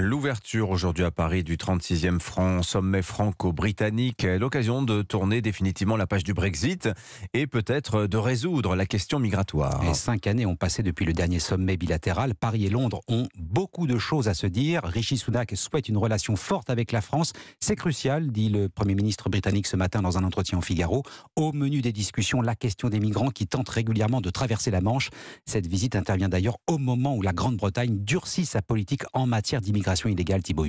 L'ouverture aujourd'hui à Paris du 36e franc sommet franco-britannique, est l'occasion de tourner définitivement la page du Brexit et peut-être de résoudre la question migratoire. cinq années ont passé depuis le dernier sommet bilatéral. Paris et Londres ont beaucoup de choses à se dire. Rishi Sunak souhaite une relation forte avec la France. C'est crucial, dit le Premier ministre britannique ce matin dans un entretien au Figaro. Au menu des discussions, la question des migrants qui tentent régulièrement de traverser la Manche. Cette visite intervient d'ailleurs au moment où la Grande-Bretagne durcit sa politique en matière d'immigration l'immigration illégale, Thibaut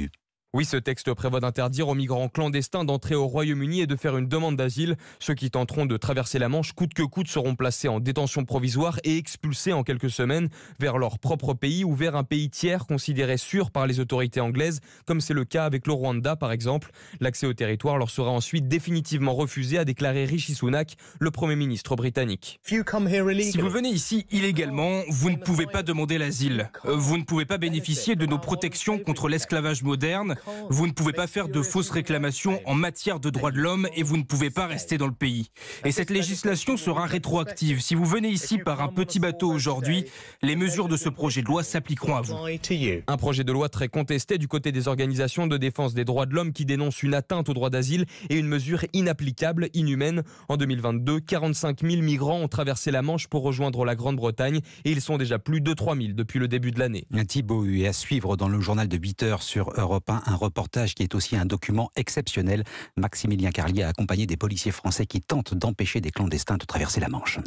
oui, ce texte prévoit d'interdire aux migrants clandestins d'entrer au Royaume-Uni et de faire une demande d'asile. Ceux qui tenteront de traverser la Manche coûte que coûte seront placés en détention provisoire et expulsés en quelques semaines vers leur propre pays ou vers un pays tiers considéré sûr par les autorités anglaises, comme c'est le cas avec le Rwanda par exemple. L'accès au territoire leur sera ensuite définitivement refusé, a déclaré Rishi Sunak, le Premier ministre britannique. Si vous venez ici illégalement, vous ne pouvez pas demander l'asile. Euh, vous ne pouvez pas bénéficier de nos protections contre l'esclavage moderne vous ne pouvez pas faire de fausses réclamations en matière de droits de l'homme et vous ne pouvez pas rester dans le pays. Et cette législation sera rétroactive. Si vous venez ici par un petit bateau aujourd'hui, les mesures de ce projet de loi s'appliqueront à vous. Un projet de loi très contesté du côté des organisations de défense des droits de l'homme qui dénoncent une atteinte au droit d'asile et une mesure inapplicable, inhumaine. En 2022, 45 000 migrants ont traversé la Manche pour rejoindre la Grande-Bretagne et ils sont déjà plus de 3 000 depuis le début de l'année. Thibaut, est à suivre dans le journal de 8 heures sur Europe 1, reportage qui est aussi un document exceptionnel. Maximilien Carlier a accompagné des policiers français qui tentent d'empêcher des clandestins de traverser la Manche.